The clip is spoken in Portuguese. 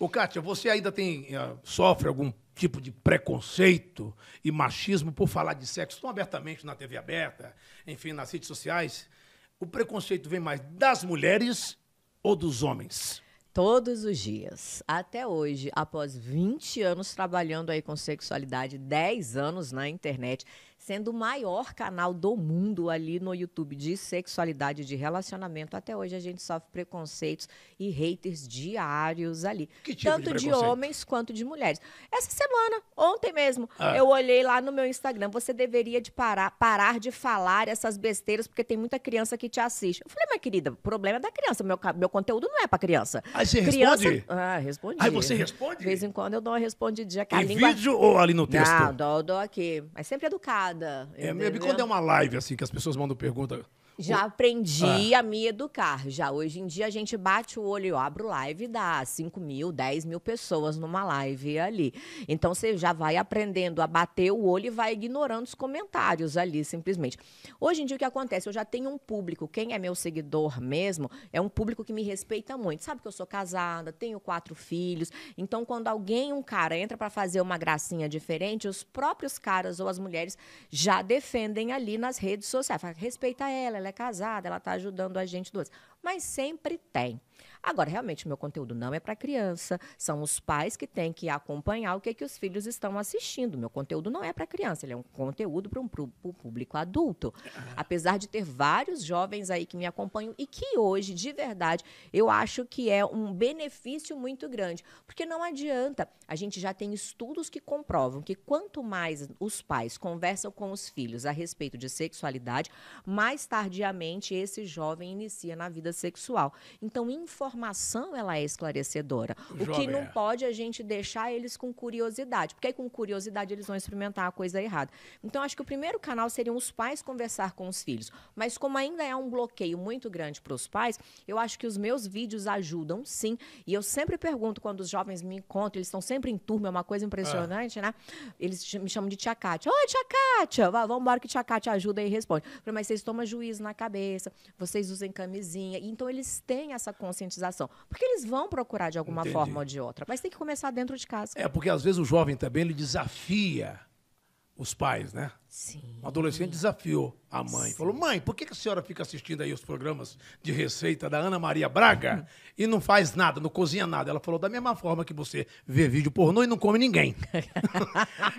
Ô, Kátia, você ainda tem, eh, sofre algum tipo de preconceito e machismo por falar de sexo tão abertamente na TV aberta, enfim, nas redes sociais? O preconceito vem mais das mulheres ou dos homens? Todos os dias. Até hoje, após 20 anos trabalhando aí com sexualidade, 10 anos na internet, sendo o maior canal do mundo ali no YouTube de sexualidade, de relacionamento. Até hoje a gente sofre preconceitos e haters diários ali. Que tipo Tanto de, de homens quanto de mulheres. Essa semana, ontem mesmo, ah. eu olhei lá no meu Instagram. Você deveria de parar, parar de falar essas besteiras, porque tem muita criança que te assiste. Eu falei, mas querida, o problema é da criança. Meu, meu conteúdo não é para criança. Aí você criança... responde? Ah, respondi. Aí você responde? De vez em quando eu dou uma respondidinha. Em língua... vídeo ou ali no texto? Não, dou, dou aqui. Mas sempre educado nada. É, me mesmo quando é uma live, assim, que as pessoas mandam pergunta, já aprendi ah. a me educar. Já hoje em dia a gente bate o olho, abre abro live e dá 5 mil, 10 mil pessoas numa live ali. Então você já vai aprendendo a bater o olho e vai ignorando os comentários ali, simplesmente. Hoje em dia o que acontece? Eu já tenho um público. Quem é meu seguidor mesmo é um público que me respeita muito. Sabe que eu sou casada, tenho quatro filhos. Então quando alguém, um cara, entra para fazer uma gracinha diferente, os próprios caras ou as mulheres já defendem ali nas redes sociais. Fala, respeita ela, ela é ela é casada, ela está ajudando a gente duas mas sempre tem. Agora, realmente, o meu conteúdo não é para criança, são os pais que têm que acompanhar o que, é que os filhos estão assistindo. O meu conteúdo não é para criança, ele é um conteúdo para um público adulto. Ah. Apesar de ter vários jovens aí que me acompanham e que hoje, de verdade, eu acho que é um benefício muito grande. Porque não adianta, a gente já tem estudos que comprovam que quanto mais os pais conversam com os filhos a respeito de sexualidade, mais tardiamente esse jovem inicia na vida vida sexual. Então, informação ela é esclarecedora. O que não é. pode é a gente deixar eles com curiosidade, porque aí com curiosidade eles vão experimentar a coisa errada. Então, acho que o primeiro canal seriam os pais conversar com os filhos. Mas como ainda é um bloqueio muito grande para os pais, eu acho que os meus vídeos ajudam, sim. E eu sempre pergunto quando os jovens me encontram, eles estão sempre em turma, é uma coisa impressionante, é. né? Eles me chamam de tia Kátia. Oi, tia Kátia! Vamos embora que tia Kátia ajuda e responde. mas vocês tomam juízo na cabeça, vocês usem camisinha. Então eles têm essa conscientização. Porque eles vão procurar de alguma Entendi. forma ou de outra. Mas tem que começar dentro de casa. É, porque às vezes o jovem também ele desafia os pais, né? Sim. Um adolescente desafiou a mãe. Sim. Falou: mãe, por que a senhora fica assistindo aí os programas de receita da Ana Maria Braga uhum. e não faz nada, não cozinha nada? Ela falou: da mesma forma que você vê vídeo pornô e não come ninguém.